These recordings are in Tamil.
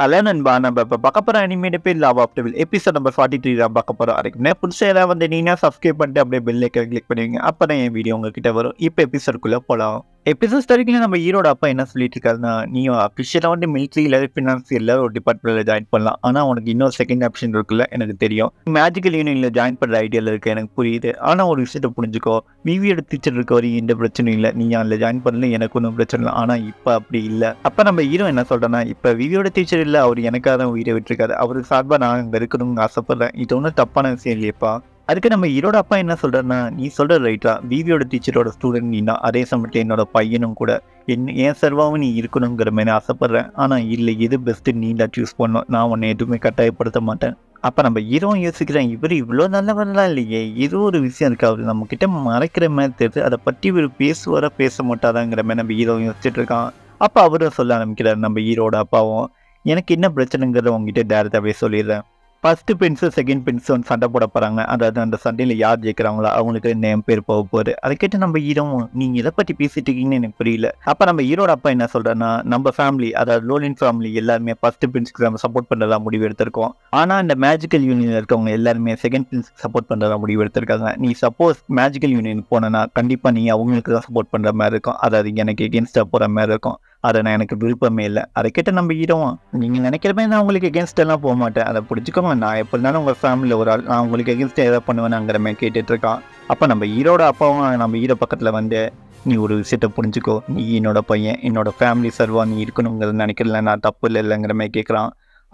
ஹலோ நண்பா நம்ம இப்போ பார்க்க போகிற அனிமேட் பேர் லவ் ஆப்டபிள் எபிசோட் நம்பர் ஃபார்ட்டி த்ரீ தான் பார்க்க போகிறோம் அதுக்குமே புதுசாக ஏதாவது வந்து நீங்கள் சப்ஸ்கிரைப் பண்ணிட்டு அப்படியே பெல் ஐக்கன் கிளிக் பண்ணுவீங்க அப்போ தான் என் வீடியோ உங்ககிட்ட வரும் இப்போ எபிசோடுக்குள்ளே போகலாம் எபிசோட் ஸ்டார்டிங்கில் நம்ம ஹீரோட அப்பா என்ன சொல்லிட்டு இருக்காருன்னா நீ அஃபிஷியலாக வந்து இல்லை மிலிட்ரியில் இல்லை ஒரு டிபார்ட்மெண்ட்டில் ஜாயின் பண்ணலாம் ஆனால் உனக்கு இன்னொரு செகண்ட் ஆப்ஷன் இருக்குல்ல எனக்கு தெரியும் மேஜிக்கல் யூனியனில் ஜாயின் பண்ணுற ஐடியாவில் இருக்குது எனக்கு புரியுது ஆனால் ஒரு விஷயத்தை புரிஞ்சுக்கோ விவியோட டீச்சர் இருக்க வரையும் எந்த பிரச்சனையும் இல்லை நீ அதில் ஜாயின் பண்ணல எனக்கு ஒன்றும் பிரச்சனை இல்லை ஆனால் இப்போ அப்படி இல்லை அப்போ நம்ம ஹீரோ என்ன சொல்கிறேன்னா இப்போ விவியோட டீச்சர் இல்லை அவர் எனக்காக தான் உயிரை விட்டுருக்காரு அவருக்கு சார்பாக நான் அங்கே இருக்கணும்னு ஆசைப்பட்றேன் இது ஒன்றும் தப்பான விஷயம் இல்லையப்பா அதுக்கு நம்ம ஈரோட அப்பா என்ன சொல்கிறேன்னா நீ சொல்கிற ரைட்டா வீவியோட டீச்சரோட ஸ்டூடெண்ட் நீ அதே சமயத்தில் என்னோட பையனும் கூட என் என் செல்வாவும் நீ இருக்கணுங்கிற மாதிரி ஆசைப்பட்றேன் ஆனால் இல்லை எது பெஸ்ட்டு நீ தான் சூஸ் பண்ணணும் நான் உன்னை எதுவுமே கட்டாயப்படுத்த மாட்டேன் அப்போ நம்ம ஹீரோவும் யோசிக்கிறேன் இவர் இவ்வளோ நல்லவரெல்லாம் இல்லையே ஏதோ ஒரு விஷயம் இருக்குது அவர் நம்மக்கிட்ட மறைக்கிற மாதிரி தெரியுது அதை பற்றி இவர் பேசுவாரா பேச மாட்டாதாங்கிற மாதிரி நம்ம ஹீரோவும் யோசிச்சுட்டு இருக்கான் அப்போ அவரும் சொல்ல ஆரம்பிக்கிறார் நம்ம ஈரோட அப்பாவும் எனக்கு என்ன பிரச்சனைங்கிறத உங்ககிட்ட டேரெக்டாகவே சொல்லிடுறேன் ஃபஸ்ட்டு பிரின்ஸு செகண்ட் பென்ஸு வந்து சண்டை போட போகிறாங்க அதாவது அந்த சண்டையில் யார் ஜெயிக்கிறாங்களோ அவங்களுக்கு நேம் பேர் போக போகுது அதை கேட்டு நம்ம ஹீரோவும் நீங்கள் இதை பற்றி பேசிட்டு இருக்கீங்கன்னு எனக்கு புரியல அப்போ நம்ம ஹீரோட அப்பா என்ன சொல்கிறேன்னா நம்ம ஃபேமிலி அதாவது லோலின் ஃபேமிலி எல்லாருமே ஃபஸ்ட்டு பிரின்ஸுக்கு நம்ம சப்போர்ட் பண்ணுறதா முடிவு எடுத்திருக்கோம் ஆனால் இந்த மேஜிக்கல் யூனியனில் இருக்கவங்க எல்லாருமே செகண்ட் பிரின்ஸுக்கு சப்போர்ட் பண்ணுறதா முடிவு எடுத்திருக்காங்க நீ சப்போஸ் மேஜிக்கல் யூனியன் போனேன்னா கண்டிப்பாக நீ அவங்களுக்கு தான் சப்போர்ட் பண்ணுற மாதிரி இருக்கும் அதாவது எனக்கு எகென்ஸ்டாக போகிற மாதிரி இருக்கும் அதை நான் எனக்கு விருப்பமே இல்லை அதை கிட்ட நம்ம ஈடுவோம் நீங்கள் நினைக்கிறப்ப நான் உங்களுக்கு எகென்ஸ்ட் எல்லாம் போக மாட்டேன் அதை பிடிச்சிக்கோங்க நான் எப்படி இருந்தாலும் உங்கள் ஃபேமிலியில் ஒரு ஆள் நான் உங்களுக்கு எதாவது எதை அங்கே மாதிரி இருக்கான் அப்போ நம்ம ஈரோட அப்பாவும் நம்ம ஈரோ பக்கத்தில் வந்து நீ ஒரு விஷயத்தை புரிஞ்சுக்கோ நீ என்னோட பையன் என்னோட ஃபேமிலி சர்வா நீ இருக்கணுங்கிறது நினைக்கிறல நான் தப்பு இல்லை இல்லைங்கிற மாதிரி கேட்குறான்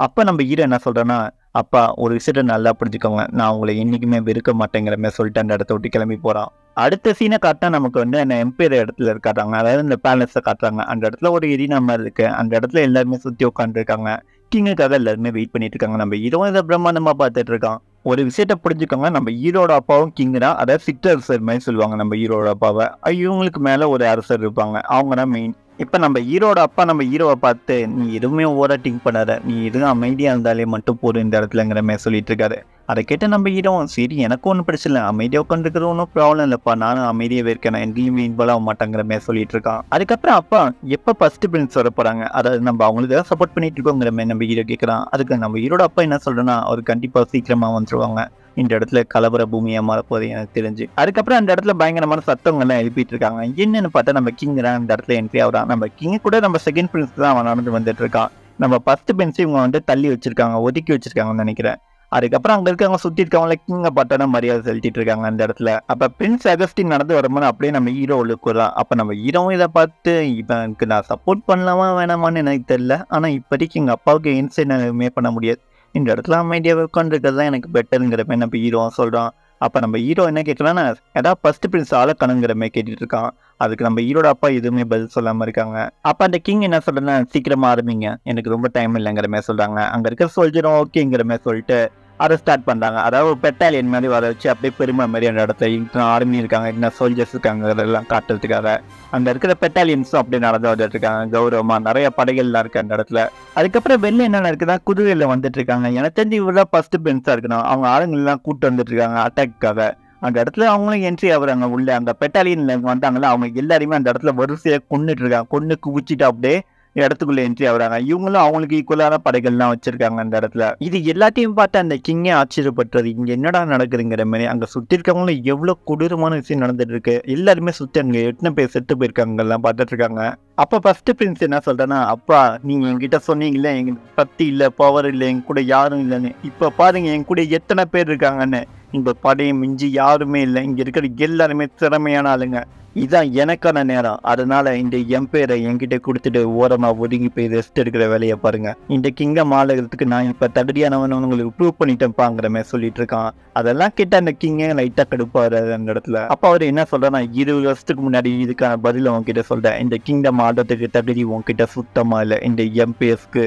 அப்போ நம்ம ஈரோ என்ன சொல்கிறேன்னா அப்பா ஒரு விஷயத்தை நல்லா புரிஞ்சுக்கோங்க நான் உங்களை என்றைக்குமே வெறுக்க மாட்டேங்கிற மாதிரி சொல்லிட்டு அந்த இடத்த விட்டு கிளம்பி போகிறான் அடுத்த சீனை காட்டினா நமக்கு வந்து என்ன எம்பையர் இடத்துல இருக்காட்டாங்க அதாவது இந்த பேலஸை காட்டுறாங்க அந்த இடத்துல ஒரு எரினா மாதிரி இருக்குது அந்த இடத்துல எல்லாருமே சுற்றி உட்காந்துருக்காங்க கிங்குக்காக எல்லாருமே வெயிட் பண்ணிட்டு இருக்காங்க நம்ம இதுவும் இதை பிரம்மாண்டமாக பார்த்துட்டு இருக்கான் ஒரு விஷயத்த புரிஞ்சுக்கோங்க நம்ம ஈரோட அப்பாவும் கிங்குனா அதாவது சிற்றரசர் மாதிரி சொல்லுவாங்க நம்ம ஈரோட அப்பாவை இவங்களுக்கு மேலே ஒரு அரசர் இருப்பாங்க அவங்க தான் மெயின் இப்போ நம்ம ஹீரோட அப்பா நம்ம ஹீரோவை பார்த்து நீ எதுவுமே ஓவராக திங்க் பண்ணாத நீ எதுவும் அமைதியாக இருந்தாலே மட்டும் போதும் இந்த இடத்துலங்கிற மாதிரி சொல்லிட்டு இருக்காரு அதை கேட்ட நம்ம ஹீரோ சரி எனக்கு ஒன்றும் பிரச்சனை அமைதியாக உட்காந்துருக்கிறது ஒன்றும் ப்ராப்ளம் இல்லைப்பா நானும் அமைதியாக இருக்கேன் எங்கேயும் இன்வால்வ் ஆக மாட்டேங்கிற மாதிரி சொல்லிட்டு இருக்கான் அதுக்கப்புறம் அப்பா எப்போ ஃபஸ்ட்டு பிரின்ஸ் வர போகிறாங்க அதாவது நம்ம அவங்களுக்கு சப்போர்ட் பண்ணிட்டு இருக்கோங்கிற மாதிரி நம்ம ஹீரோ கேட்குறான் அதுக்கு நம்ம ஹீரோட அப்பா என்ன சொல்கிறேன்னா அவர் கண்டிப்பாக சீக்கிரமாக வந்துருவாங்க இந்த இடத்துல கலவர பூமியாக மாறப்போகுது எனக்கு தெரிஞ்சு அதுக்கப்புறம் அந்த இடத்துல பயங்கரமான எல்லாம் எழுப்பிட்டு இருக்காங்க என்னன்னு பார்த்தா நம்ம கிங் தான் இந்த இடத்துல என்ட்ரி ஆகிறான் நம்ம கிங் கூட நம்ம செகண்ட் பிரின்ஸ் தான் அவன் நடந்து வந்துட்டு இருக்கான் நம்ம ஃபர்ஸ்ட் பிரின்ஸ் இவங்க வந்து தள்ளி வச்சிருக்காங்க ஒதுக்கி வச்சிருக்காங்கன்னு நினைக்கிறேன் அதுக்கப்புறம் அங்கே இருக்கவங்க சுற்றி இருக்கவங்கள கிங்கை பார்த்தோன்னா மரியாதை செலுத்திட்டு இருக்காங்க அந்த இடத்துல அப்போ பிரின்ஸ் அகஸ்டின் நடந்து வரும்போது அப்படியே நம்ம ஹீரோ தான் அப்போ நம்ம ஹீரோவும் இதை பார்த்து இவனுக்கு நான் சப்போர்ட் பண்ணலாமா வேணாமான்னு எனக்கு தெரியல ஆனால் இப்போதைக்கு எங்கள் அப்பாவுக்கு இன்சைட் மே பண்ண முடியாது இந்த இடத்துல அமைதியாக உட்காந்துருக்கிறது தான் எனக்கு பெட்டருங்கிறப்ப நம்ம ஹீரோ சொல்கிறான் அப்போ நம்ம ஹீரோ என்ன கேட்கலான்னா ஏதாவது ஃபஸ்ட்டு பிரின்ஸ் ஆள கணுங்கிற மாதிரி கேட்டுட்டு இருக்கான் அதுக்கு நம்ம ஹீரோட அப்பா எதுவுமே பதில் சொல்லாமல் இருக்காங்க அப்போ அந்த கிங் என்ன சொல்கிறேன்னா சீக்கிரமாக ஆரம்பிங்க எனக்கு ரொம்ப டைம் இல்லைங்கிற மாதிரி சொல்கிறாங்க அங்கே இருக்கிற சோல்ஜரும் ஓகேங்கிற மாதிரி சொல்லிட்டு அதை ஸ்டார்ட் பண்ணுறாங்க அதாவது பெட்டாலியன் மாதிரி வர வச்சு அப்படியே பெருமை மாதிரி அந்த இடத்துல இத்தனை ஆர்மி இருக்காங்க இன்னும் சோல்ஜர்ஸ் இருக்காங்க அதெல்லாம் காட்டுறதுக்காக அந்த இருக்கிற பெட்டாலியன்ஸும் அப்படியே நடந்து வந்துட்டு இருக்காங்க கௌரவமாக நிறைய படைகள்லாம் இருக்குது அந்த இடத்துல அதுக்கப்புறம் வெளில என்னென்ன இருக்குன்னா குதிரையில் வந்துட்டு இருக்காங்க எனக்கு தெரிஞ்சு தான் ஃபஸ்ட்டு பென்ஸாக இருக்கணும் அவங்க ஆளுங்கள்லாம் கூட்டு வந்துட்டு இருக்காங்க அட்டாக்காக அந்த இடத்துல அவங்களும் என்ட்ரி ஆகுறாங்க உள்ளே அந்த பெட்டாலியன்ல வந்தாங்கன்னா அவங்க எல்லாருமே அந்த இடத்துல வரிசையாக கொண்டுட்டு இருக்காங்க கொண்டு குவிச்சிட்டு அப்படியே இடத்துக்குள்ள என்ட்ரி ஆகுறாங்க இவங்களும் அவங்களுக்கு ஈக்குவலான படைகள்லாம் வச்சிருக்காங்க அந்த இடத்துல இது எல்லாத்தையும் பார்த்து அந்த கிங்கே ஆச்சரியப்பட்டது இங்க என்னடா நடக்குதுங்கிற மாதிரி அங்க சுத்தி இருக்கவங்களும் எவ்வளவு கொடூரமான விஷயம் நடந்துட்டு இருக்கு எல்லாருமே சுத்தி அங்க எத்தனை பேர் செத்து போயிருக்காங்க எல்லாம் பார்த்துட்டு இருக்காங்க அப்போ ஃபர்ஸ்ட் பிரின்ஸ் என்ன சொல்கிறேன்னா அப்பா நீங்கள் என்கிட்ட சொன்னீங்களே எங்க சக்தி இல்லை பவர் இல்லை எங்க கூட யாரும் இல்லைன்னு இப்போ பாருங்க என் கூட எத்தனை பேர் இருக்காங்கன்னு இந்த படையை மிஞ்சி யாருமே இல்லை இங்கே இருக்கிற எல்லாருமே திறமையான ஆளுங்க இதுதான் எனக்கான நேரம் அதனால இந்த எம்பையரை என்கிட்ட கொடுத்துட்டு ஓரமாக ஒதுங்கி போய் ரெஸ்ட் எடுக்கிற வேலையை பாருங்க இந்த கிங்க ஆளுகிறதுக்கு நான் இப்போ தகுதியானவன் உங்களுக்கு ப்ரூவ் மாதிரி சொல்லிட்டு இருக்கான் அதெல்லாம் கேட்ட அந்த கிங்கே லைட்டாக கடுப்பாரு அந்த இடத்துல அப்போ அவர் என்ன சொல்றேன்னா இருபது வருஷத்துக்கு முன்னாடி இதுக்கான பதில் உங்ககிட்ட சொல்றேன் இந்த கிங்டம் ஆடுறதுக்கு தகுதி உங்ககிட்ட சுத்தமாக இல்லை இந்த எம்பையர்ஸ்க்கு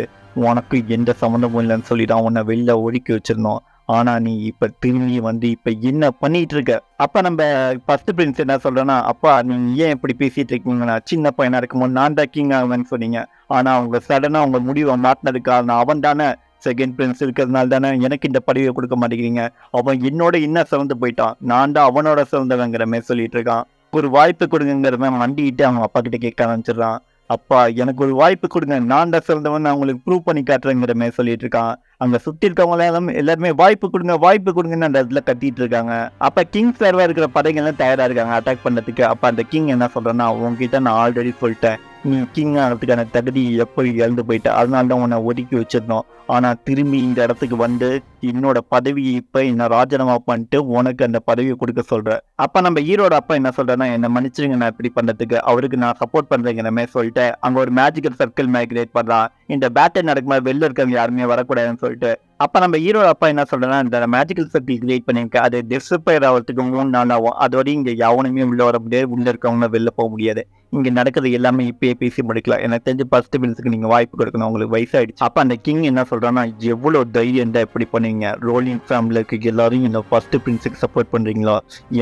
உனக்கு எந்த சம்மந்தமும் இல்லைன்னு சொல்லிட்டு அவனை வெளில ஒழுக்கி வச்சிருந்தோம் ஆனால் நீ இப்போ திரும்பி வந்து இப்போ என்ன பண்ணிட்டு இருக்க அப்ப நம்ம ஃபர்ஸ்ட் பிரின்ஸ் என்ன சொல்கிறேன்னா அப்பா நீ ஏன் இப்படி பேசிகிட்டு இருக்கீங்கன்னா சின்ன பையனா இருக்கும்போது நான் தான் கிங் ஆவேன்னு சொன்னீங்க ஆனால் அவங்க சடனாக அவங்க முடிவை மாட்டினதுக்காக நான் அவன் தானே செகண்ட் பிரின்ஸ் இருக்கிறதுனால தானே எனக்கு இந்த படிவை கொடுக்க மாட்டேங்கிறீங்க அவன் என்னோட என்ன சிறந்து போயிட்டான் நான் தான் அவனோட சிறந்தவங்கிற மாதிரி சொல்லிட்டு இருக்கான் ஒரு வாய்ப்பு கொடுங்கிறத வண்டிட்டு அவங்க அப்பா கிட்ட கேட்க ஆரம்பிச்சிடறான் அப்பா எனக்கு ஒரு வாய்ப்பு கொடுங்க நான் தான் சிறந்தவன் நான் உங்களுக்கு ப்ரூவ் பண்ணி காட்டுறேங்கிற மாதிரி சொல்லிட்டு இருக்கான் அங்கே சுற்றி இருக்கவங்க எல்லாமே எல்லாருமே வாய்ப்பு கொடுங்க வாய்ப்பு கொடுங்கன்னு அந்த இதில் கட்டிட்டு இருக்காங்க அப்போ கிங் சர்வாக இருக்கிற படைகள்லாம் தயாராக இருக்காங்க அட்டாக் பண்ணுறதுக்கு அப்போ அந்த கிங் என்ன சொல்கிறேன்னா உங்ககிட்ட நான் ஆல்ரெடி சொல்லிட்டேன் நீ கிங் ஆகிறதுக்கான தகுதி எப்போ இழந்து போயிட்ட அதனால தான் உன்னை ஒதுக்கி வச்சிருந்தோம் ஆனால் திரும்பி இந்த இடத்துக்கு வந்து என்னோட பதவியை இப்போ என்ன ராஜினாமா பண்ணிட்டு உனக்கு அந்த பதவியை கொடுக்க சொல்கிறேன் அப்போ நம்ம ஹீரோட அப்பா என்ன சொல்கிறேன்னா என்னை மன்னிச்சிருங்க நான் இப்படி பண்ணுறதுக்கு அவருக்கு நான் சப்போர்ட் பண்ணுறேங்கிற மாதிரி சொல்லிட்டு அங்கே ஒரு மேஜிக்கல் சர்க்கிள் மேக்ரேட் கிரியேட் பண்ணுறான் இந்த பேட்டர் நடக்குமா வெளில இருக்கிறவங்க யாருமே வரக்கூடாதுன்னு சொல்லிட்டு அப்போ நம்ம ஹீரோ அப்பா என்ன சொல்கிறேன்னா இந்த மேஜிக்கல் சர்க்கிள் கிரியேட் பண்ணியிருக்க அது டிஸ்பேர் ஆகிறதுக்கு மூணு நாள் ஆகும் அதோடய இங்கே யாவனுமே உள்ளே வர முடியாது உள்ளே இருக்கவங்க வெளில போக முடியாது இங்கே நடக்கிறது எல்லாமே இப்பயே பேசி முடிக்கலாம் எனக்கு தெரிஞ்சு ஃபஸ்ட்டு பில்ஸுக்கு நீங்கள் வாய்ப்பு கொடுக்கணும் உங்களுக்கு வயசாகிடுச்சு அப்போ அந்த கிங் என்ன சொல்கிறான்னா எவ்வளோ தைரியம் இருந்தால் எப்படி பண்ணுவீங்க ரோலிங் ஃபேமிலியில் இருக்கு எல்லாரும் இந்த ஃபர்ஸ்ட் பிரின்ஸுக்கு சப்போர்ட் பண்ணுறீங்களா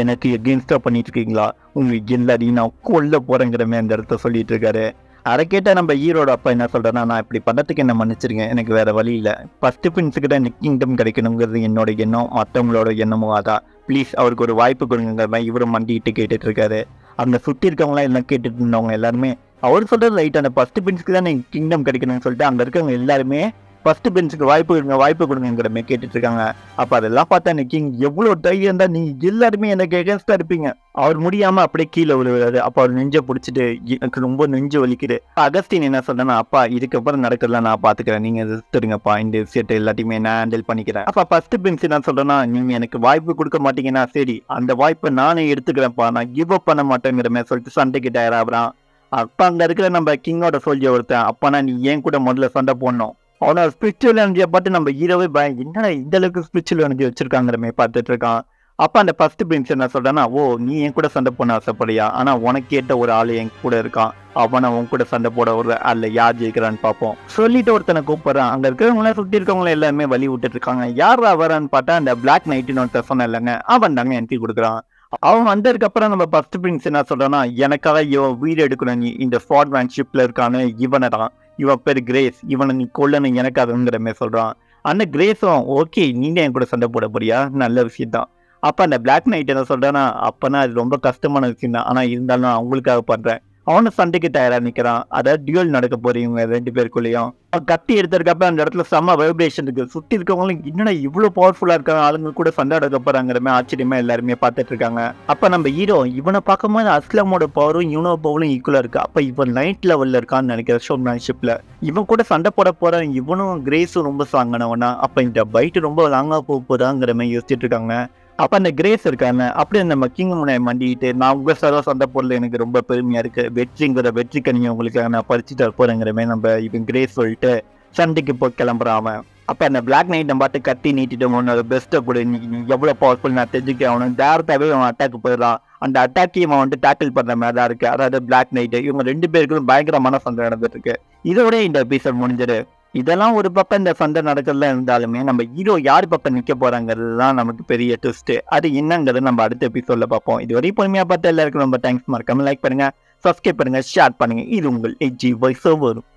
எனக்கு எகென்ஸ்டாக பண்ணிட்டு இருக்கீங்களா உங்களுக்கு எல்லாரையும் நான் கொல்ல போகிறேங்கிறமே அந்த இடத்த சொல்லிட்டு இருக்காரு அதை கேட்டால் நம்ம ஈரோட அப்பா என்ன சொல்கிறேன்னா நான் இப்படி பண்ணுறதுக்கு என்ன மன்னிச்சிருக்கேன் எனக்கு வேறு வழி இல்லை ஃபஸ்ட்டு பிரின்ஸுக்கு தான் கிங்டம் கிடைக்கணுங்கிறது என்னோட எண்ணம் மற்றவங்களோட எண்ணமும் அதான் ப்ளீஸ் அவருக்கு ஒரு வாய்ப்பு கொடுங்கிற மாதிரி இவரும் மண்டிகிட்டு கேட்டுட்ருக்காரு அந்த சுற்றி இருக்கவங்களாம் எல்லாம் கேட்டுட்டு இருந்தவங்க எல்லாருமே அவர் சொல்கிறது ரைட் அந்த ஃபஸ்ட்டு பிரின்ஸுக்கு தான் எனக்கு கிங்டம் கிடைக்கணும்னு சொல்லிட்டு அங்கே இருக்கவங்க எல்லாருமே ஃபர்ஸ்ட் பெஞ்சுக்கு வாய்ப்பு கொடுங்க வாய்ப்பு கொடுங்க மாதிரி கேட்டுட்டு இருக்காங்க அப்போ அதெல்லாம் பார்த்தா நிக்கிங் எவ்வளோ தைரியம் இருந்தா நீ எல்லாருமே எனக்கு எகேன்ஸ்டா இருப்பீங்க அவர் முடியாமல் அப்படியே கீழே விழுகிறாரு அப்போ அவர் நெஞ்சை பிடிச்சிட்டு எனக்கு ரொம்ப நெஞ்சு வலிக்குது அகஸ்டின் என்ன சொல்றேன்னா அப்பா இதுக்கப்புறம் நடக்கிறதுலாம் நான் பாத்துக்கிறேன் நீங்கள் திருங்கப்பா இந்த விஷயத்தை எல்லாத்தையுமே நான் ஹேண்டில் பண்ணிக்கிறேன் அப்போ ஃபர்ஸ்ட் பெஞ்ச் என்ன சொல்கிறேன்னா நீங்க எனக்கு வாய்ப்பு கொடுக்க மாட்டீங்கன்னா சரி அந்த வாய்ப்பை நானே எடுத்துக்கிறேன்ப்பா நான் கிவ் அப் பண்ண மாட்டேங்கிற மாதிரி சொல்லிட்டு சண்டைக்கு டயர் ஆகிறான் அப்போ அங்கே இருக்கிற நம்ம கிங்கோட சோல்ஜர் ஒருத்தன் அப்போனா நீ ஏன் கூட முதல்ல சண்டை போடணும் அவனோட ஸ்பிரிச்சுவல் எனர்ஜியை பார்த்து நம்ம ஹீரோவே பயம் என்னடா இந்த அளவுக்கு ஸ்பிரிச்சுவல் எனர்ஜி வச்சிருக்காங்கிறமே பார்த்துட்டு இருக்கான் அப்போ அந்த ஃபர்ஸ்ட் பிரின்ஸ் என்ன சொல்கிறான்னா ஓ நீ என் கூட சண்டை போன ஆசைப்படியா ஆனால் உனக்கு கேட்ட ஒரு ஆள் என் கூட இருக்கான் அவனை உன் கூட சண்டை போட ஒரு அல்ல யார் ஜெயிக்கிறான்னு பார்ப்போம் சொல்லிட்டு ஒருத்தனை கூப்பிட்றான் அங்கே இருக்கிறவங்கள சுற்றி இருக்கவங்கள எல்லாருமே வழி விட்டுட்டு இருக்காங்க யார் வரான்னு பார்த்தா அந்த பிளாக் நைட்டுன்னு ஒருத்தர் சொன்ன இல்லைங்க அவன் தாங்க என்ட்ரி கொடுக்குறான் அவன் வந்ததுக்கப்புறம் நம்ம ஃபர்ஸ்ட் பிரின்ஸ் என்ன சொல்கிறான்னா எனக்காக இவன் வீடு எடுக்கணும் நீ இந்த ஃபார்ட் மேன்ஷிப்பில் இருக்கான்னு இவனை தான் இவன் பேர் கிரேஸ் இவனை நீ கொல்லனு எனக்கு அதுங்கிற மாதிரி சொல்கிறான் அந்த கிரேஸும் ஓகே நீங்கள் என் கூட சண்டை போட போறியா நல்ல தான் அப்போ அந்த பிளாக் நைட் என்ன சொல்கிறேன்னா அப்போனா அது ரொம்ப கஷ்டமான விஷயம் தான் ஆனால் இருந்தாலும் நான் அவங்களுக்காக பண்ணுறேன் அவனை சண்டைக்கு தயாராக நிற்கிறான் அதாவது டியூல் நடக்க போறீங்க ரெண்டு பேருக்குள்ளேயும் கத்தி எடுத்திருக்கப்ப அந்த இடத்துல செம்ம வைப்ரேஷன் இருக்கு சுற்றி இருக்கவங்களும் என்னடா இவ்வளோ பவர்ஃபுல்லாக இருக்காங்க ஆளுங்க கூட சண்டை எடுக்க போறாங்கிறமே ஆச்சரியமா எல்லாருமே பார்த்துட்டு இருக்காங்க அப்போ நம்ம ஹீரோ இவனை பார்க்கும்போது அஸ்லாமோட பவரும் இவனோட பவரும் ஈக்குவலாக இருக்கு அப்போ இவன் நைட் லெவலில் இருக்கான்னு நினைக்கிறேன் ஷோம்னான்ஷிப்பில் இவன் கூட சண்டை போட போகிறான் இவனும் கிரேஸும் ரொம்ப சாங்கினவனா அப்போ இந்த பைட் ரொம்ப லாங்காக போக போதாங்கிற மாதிரி யோசிச்சுட்டு இருக்காங்க அப்ப அந்த கிரேஸ் இருக்காங்க அப்படியே நம்ம கிங் முனை மண்டிட்டு நான் உங்க சார் சண்டை போடல எனக்கு ரொம்ப பெருமையா இருக்கு வெற்றிங்கிற வெற்றி நீங்க உங்களுக்கு நான் பறிச்சு தரப்போறேங்கிற மாதிரி நம்ம இவன் கிரேஸ் சொல்லிட்டு சண்டைக்கு போய் கிளம்புறான் அவன் அப்போ அந்த பிளாக் நைட் நம்ம பாட்டு கட்டி நீட்டிட்டு உன்னோட பெஸ்ட்டை கூட நீ எவ்வளோ பவர்ஃபுல் நான் தெரிஞ்சுக்க அவனுக்கு டேரக்டாகவே அவன் அட்டாக் போயிடலாம் அந்த அட்டாக்கையும் அவன் வந்து டேக்கிள் பண்ணுற மாதிரி தான் இருக்குது அதாவது பிளாக் நைட்டு இவங்க ரெண்டு பேருக்கும் பயங்கரமான சந்தை நடந்துட்டு இருக்கு இதோட இந்த எபிசோட் முடிஞ்சிடு இதெல்லாம் ஒரு பக்கம் இந்த சந்தை நடக்கிறதுல இருந்தாலுமே நம்ம ஹீரோ யார் பக்கம் நிற்க போகிறாங்கிறது தான் நமக்கு பெரிய ட்விஸ்ட்டு அது என்னங்கிறது நம்ம அடுத்த எபிசோடில் பார்ப்போம் இது வரையும் பொறுமையாக பார்த்து எல்லாருக்கும் ரொம்ப தேங்க்ஸ் மறக்காமல் லைக் பண்ணுங்கள் சப்ஸ்கிரைப் பண்ணுங்கள் ஷேர் பண்ணுங்கள் இது உங்கள் எஜி வாய்ஸ் வரும்